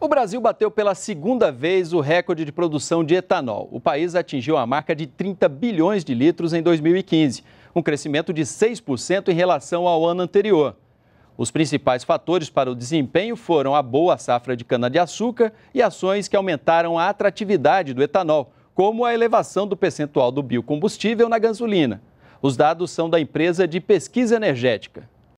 O Brasil bateu pela segunda vez o recorde de produção de etanol. O país atingiu a marca de 30 bilhões de litros em 2015, um crescimento de 6% em relação ao ano anterior. Os principais fatores para o desempenho foram a boa safra de cana-de-açúcar e ações que aumentaram a atratividade do etanol, como a elevação do percentual do biocombustível na gasolina. Os dados são da empresa de pesquisa energética.